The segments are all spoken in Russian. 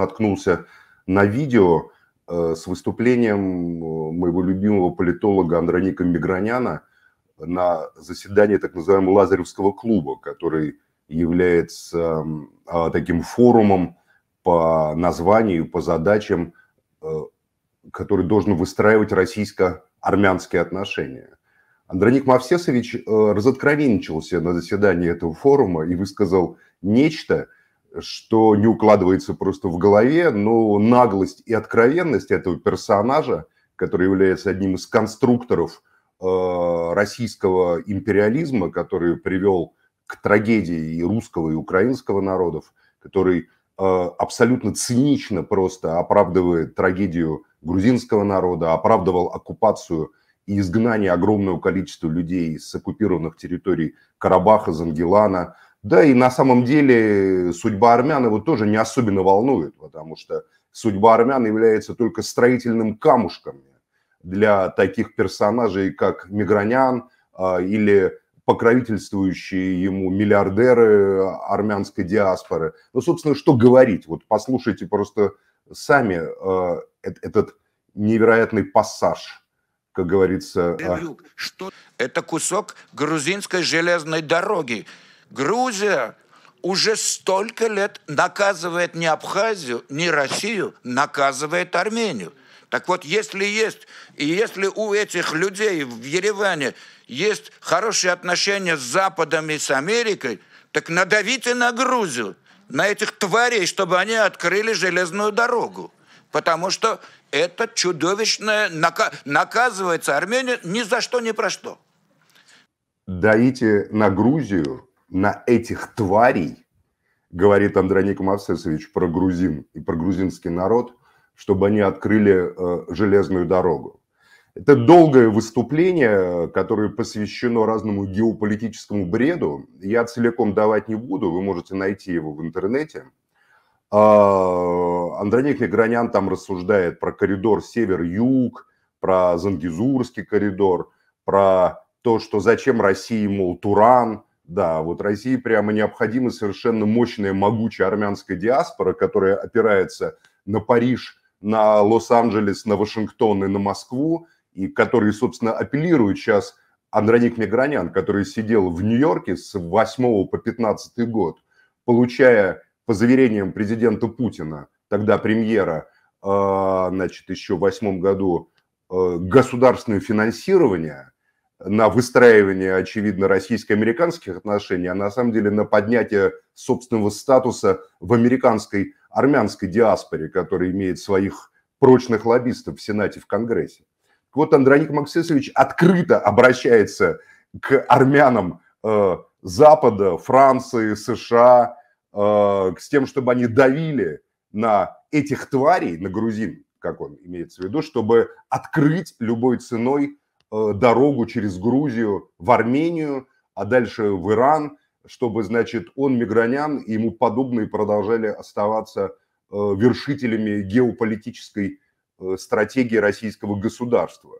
наткнулся на видео э, с выступлением э, моего любимого политолога Андроника Миграняна на заседании так называемого Лазаревского клуба, который является а, таким форумом по названию, по задачам, э, который должен выстраивать российско-армянские отношения. Андроник Мавсесович разоткровенничался на заседании этого форума и высказал нечто – что не укладывается просто в голове, но наглость и откровенность этого персонажа, который является одним из конструкторов э, российского империализма, который привел к трагедии и русского, и украинского народов, который э, абсолютно цинично просто оправдывает трагедию грузинского народа, оправдывал оккупацию и изгнание огромного количества людей с оккупированных территорий Карабаха, Зангелана – да и на самом деле судьба армян его тоже не особенно волнует, потому что судьба армян является только строительным камушком для таких персонажей, как Мигранян а, или покровительствующие ему миллиардеры армянской диаспоры. Ну, собственно, что говорить? Вот послушайте просто сами а, этот невероятный пассаж, как говорится. А. Что... Это кусок грузинской железной дороги. Грузия уже столько лет наказывает не Абхазию, не Россию, наказывает Армению. Так вот, если есть, и если у этих людей в Ереване есть хорошие отношения с Западом и с Америкой, так надавите на Грузию, на этих тварей, чтобы они открыли железную дорогу. Потому что это чудовищное... Наказывается Армения ни за что, ни про что. Даите на Грузию на этих тварей, говорит Андроник Мавсесович про грузин и про грузинский народ, чтобы они открыли э, железную дорогу. Это долгое выступление, которое посвящено разному геополитическому бреду. Я целиком давать не буду, вы можете найти его в интернете. А, Андроник Негранян там рассуждает про коридор север-юг, про Зангизурский коридор, про то, что зачем России, мол, Туран – да, вот России прямо необходима совершенно мощная, могучая армянская диаспора, которая опирается на Париж, на Лос-Анджелес, на Вашингтон и на Москву, и которые, собственно, апеллируют сейчас Андроник Мегранян, который сидел в Нью-Йорке с 8 по 15 год, получая, по заверениям президента Путина, тогда премьера, а, значит, еще в 2008 году э, государственное финансирование – на выстраивание, очевидно, российско-американских отношений, а на самом деле на поднятие собственного статуса в американской армянской диаспоре, которая имеет своих прочных лоббистов в Сенате, в Конгрессе. вот Андроник Максесович открыто обращается к армянам э, Запада, Франции, США, э, с тем, чтобы они давили на этих тварей, на грузин, как он имеется в виду, чтобы открыть любой ценой Э, дорогу через Грузию в Армению, а дальше в Иран, чтобы, значит, он, Мигранян, и ему подобные продолжали оставаться э, вершителями геополитической э, стратегии российского государства.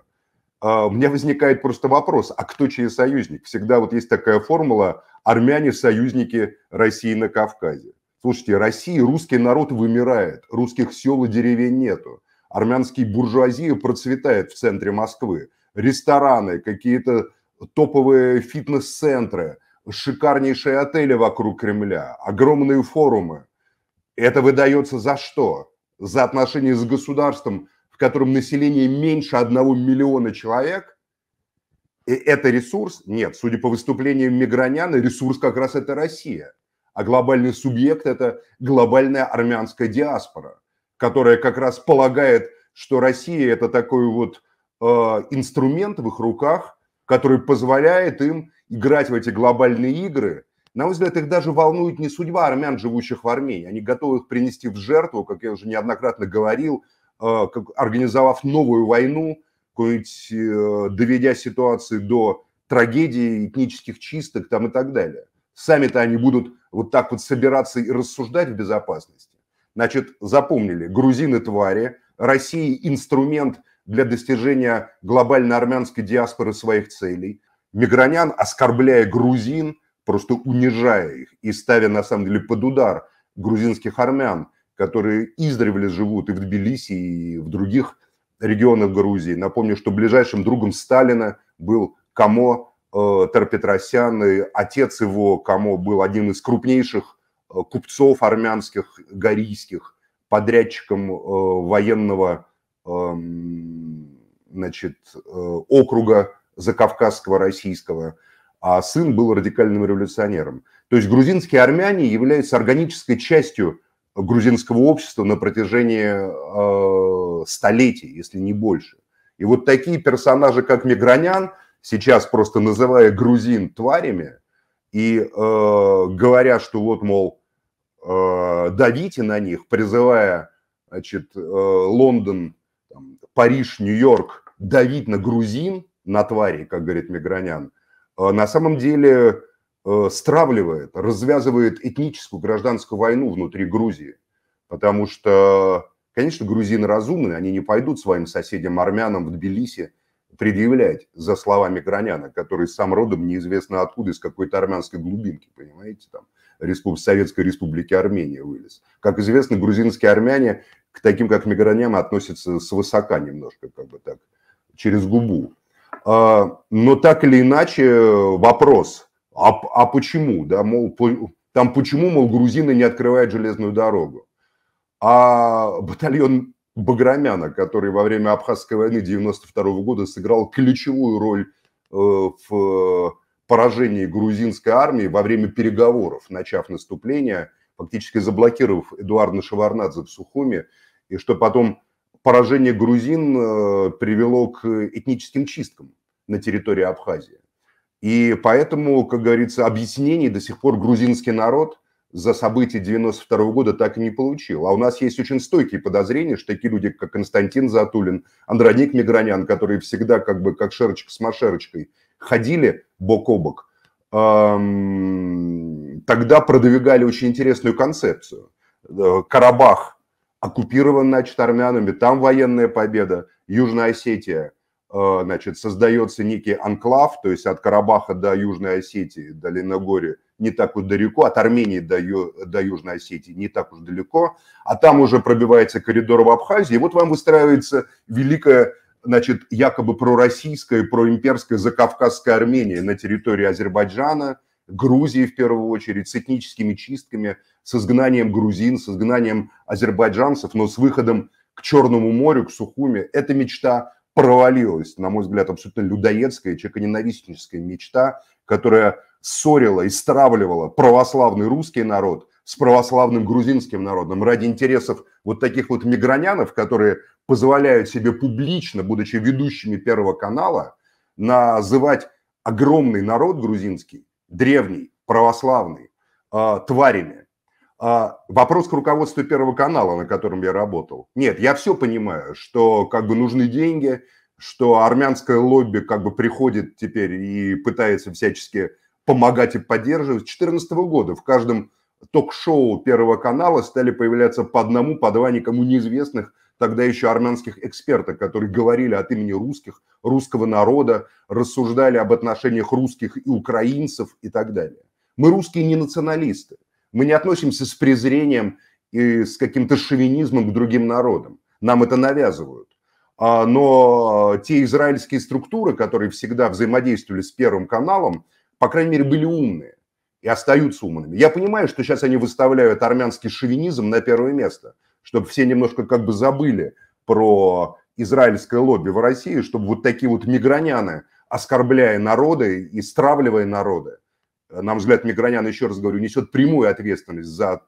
А, у меня возникает просто вопрос, а кто чей союзник? Всегда вот есть такая формула «армяне – союзники России на Кавказе». Слушайте, Россия, русский народ вымирает, русских сел и деревень нету. Армянский буржуазия процветает в центре Москвы рестораны, какие-то топовые фитнес-центры, шикарнейшие отели вокруг Кремля, огромные форумы. Это выдается за что? За отношения с государством, в котором население меньше одного миллиона человек? И это ресурс? Нет, судя по выступлениям Миграняна, ресурс как раз это Россия. А глобальный субъект – это глобальная армянская диаспора, которая как раз полагает, что Россия – это такой вот – Э, инструмент в их руках, который позволяет им играть в эти глобальные игры. На мой взгляд, их даже волнует не судьба армян, живущих в Армении. Они готовы их принести в жертву, как я уже неоднократно говорил, э, организовав новую войну, э, доведя ситуацию до трагедии этнических чисток там и так далее. Сами-то они будут вот так вот собираться и рассуждать в безопасности. Значит, запомнили, грузины твари, Россия инструмент – для достижения глобальной армянской диаспоры своих целей. Мигранян, оскорбляя грузин, просто унижая их и ставя, на самом деле, под удар грузинских армян, которые издревле живут и в Тбилиси, и в других регионах Грузии. Напомню, что ближайшим другом Сталина был Камо э, Терпетросян, и отец его Камо был одним из крупнейших э, купцов армянских, горийских, подрядчиком э, военного Эм, значит, э, округа закавказского российского, а сын был радикальным революционером. То есть грузинские армяне являются органической частью грузинского общества на протяжении э, столетий, если не больше. И вот такие персонажи, как Мигранян, сейчас просто называя грузин тварями и э, говоря, что вот, мол, э, давите на них, призывая значит, э, Лондон Париж, Нью-Йорк давить на грузин, на твари, как говорит Мигранян, э, на самом деле э, стравливает, развязывает этническую гражданскую войну внутри Грузии. Потому что, конечно, грузины разумные, они не пойдут своим соседям-армянам в Тбилиси предъявлять за словами Граняна, который сам родом неизвестно откуда, из какой-то армянской глубинки, понимаете, там, Респуб... Советской Республики Армения вылез. Как известно, грузинские армяне к таким, как Мигранян, относится свысока немножко, как бы так, через губу. А, но так или иначе вопрос, а, а почему, да, мол, там почему, мол, грузины не открывают железную дорогу? А батальон Баграмяна, который во время Абхазской войны 92 года сыграл ключевую роль э, в поражении грузинской армии во время переговоров, начав наступление – фактически заблокировав Эдуарда Шеварнадзе в Сухуме и что потом поражение грузин э, привело к этническим чисткам на территории Абхазии. И поэтому, как говорится, объяснений до сих пор грузинский народ за события 92 -го года так и не получил. А у нас есть очень стойкие подозрения, что такие люди, как Константин Затулин, Андроник Мигранян, которые всегда как бы как шерочка с машерочкой ходили бок о бок, эм тогда продвигали очень интересную концепцию. Э, Карабах оккупирован, значит, армянами, там военная победа, Южная Осетия, э, значит, создается некий анклав, то есть от Карабаха до Южной Осетии, до Леногория, не так уж далеко, от Армении до, Ю, до Южной Осетии не так уж далеко, а там уже пробивается коридор в Абхазии, и вот вам выстраивается великая значит, якобы пророссийская, проимперская, закавказская Армения на территории Азербайджана – Грузии в первую очередь, с этническими чистками, с изгнанием грузин, с изгнанием азербайджанцев, но с выходом к Черному морю, к Сухуме. Эта мечта провалилась, на мой взгляд, абсолютно людоедская, человеконенавистническая мечта, которая ссорила и стравливала православный русский народ с православным грузинским народом ради интересов вот таких вот мигранянов, которые позволяют себе публично, будучи ведущими Первого канала, называть огромный народ грузинский древний, православный, а, тварями. А, вопрос к руководству Первого канала, на котором я работал. Нет, я все понимаю, что как бы нужны деньги, что армянское лобби как бы приходит теперь и пытается всячески помогать и поддерживать. С 2014 года в каждом ток-шоу Первого канала стали появляться по одному, по два никому неизвестных тогда еще армянских экспертов, которые говорили от имени русских, русского народа, рассуждали об отношениях русских и украинцев и так далее. Мы русские не националисты. Мы не относимся с презрением и с каким-то шовинизмом к другим народам. Нам это навязывают. А, но те израильские структуры, которые всегда взаимодействовали с Первым каналом, по крайней мере, были умные и остаются умными. Я понимаю, что сейчас они выставляют армянский шовинизм на первое место – чтобы все немножко как бы забыли про израильское лобби в России, чтобы вот такие вот миграняны, оскорбляя народы и стравливая народы, э, на мой взгляд, мигранян, еще раз говорю, несет прямую ответственность за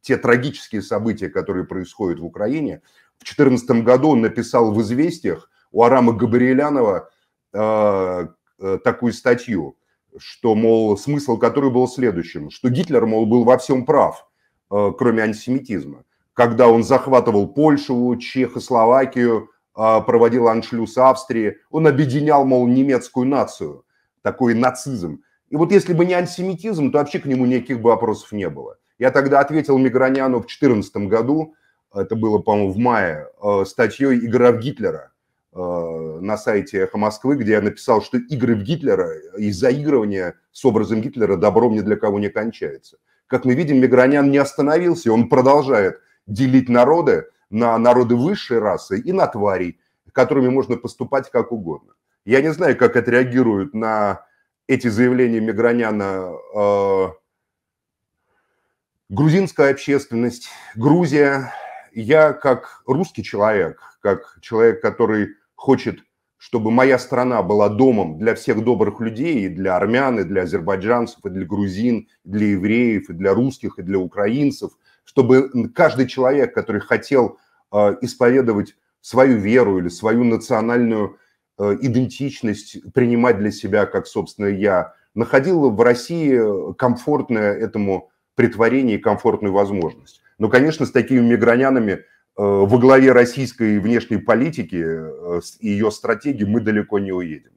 те трагические события, которые происходят в Украине. В 2014 году он написал в «Известиях» у Арама Габриэлянова э, э, такую статью, что, мол, смысл которой был следующим, что Гитлер, мол, был во всем прав, э, кроме антисемитизма когда он захватывал Польшу, Чехословакию, а, проводил аншлюз Австрии, он объединял, мол, немецкую нацию, такой нацизм. И вот если бы не антисемитизм, то вообще к нему никаких бы вопросов не было. Я тогда ответил Миграняну в 2014 году, это было, по-моему, в мае, э, статьей «Игра в Гитлера» э, на сайте «Эхо Москвы», где я написал, что игры в Гитлера и заигрывание с образом Гитлера добром ни для кого не кончается. Как мы видим, Мигранян не остановился, он продолжает делить народы на народы высшей расы и на тварей, которыми можно поступать как угодно. Я не знаю, как отреагируют на эти заявления Миграняна э, грузинская общественность, Грузия. Я как русский человек, как человек, который хочет, чтобы моя страна была домом для всех добрых людей, и для армян, и для азербайджанцев, и для грузин, и для евреев, и для русских, и для украинцев – чтобы каждый человек, который хотел а, исповедовать свою веру или свою национальную э, идентичность, принимать для себя как собственное «я», находил в России комфортное этому притворение и комфортную возможность. Но, конечно, с такими мигранянами э, во главе российской внешней политики э, и ее стратегии мы далеко не уедем.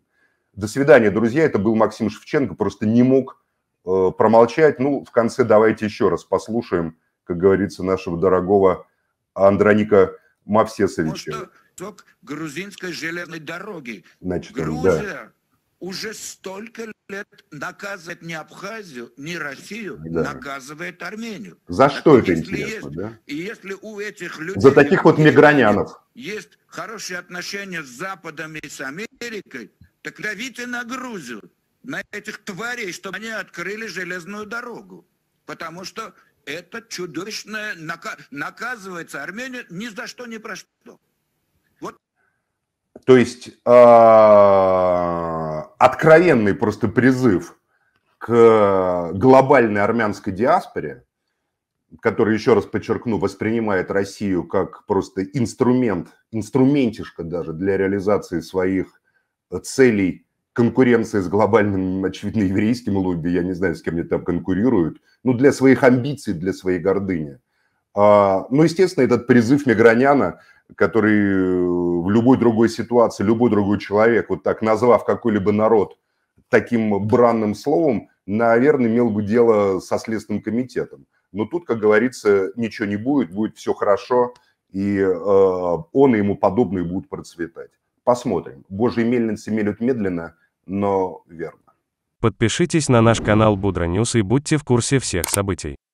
До свидания, друзья. Это был Максим Шевченко. Просто не мог промолчать. Ну, в конце давайте еще раз послушаем как говорится, нашего дорогого Андроника Мавсесовича. Ну, грузинской железной дороги. Значит, Грузия да. уже столько лет наказывает не Абхазию, не Россию, да. наказывает Армению. За так что это интересно, есть, да? И если у этих людей... За таких вот мигранянов. Есть хорошие отношения с Западом и с Америкой, так давите на Грузию, на этих тварей, чтобы они открыли железную дорогу. Потому что это чудовищное наказывается Армения ни за что, ни про что. Вот. То есть а, откровенный просто призыв к глобальной армянской диаспоре, которая еще раз подчеркну, воспринимает Россию как просто инструмент, инструментишка даже для реализации своих целей конкуренция с глобальным, очевидно, еврейским лобби, я не знаю, с кем они там конкурируют, ну, для своих амбиций, для своей гордыни. А, ну, естественно, этот призыв Миграняна, который э, в любой другой ситуации, любой другой человек, вот так назвав какой-либо народ таким бранным словом, наверное, имел бы дело со Следственным комитетом. Но тут, как говорится, ничего не будет, будет все хорошо, и э, он и ему подобные будут процветать. Посмотрим. Божьи мельницы мелют медленно – но верно. Подпишитесь на наш канал Будра News и будьте в курсе всех событий.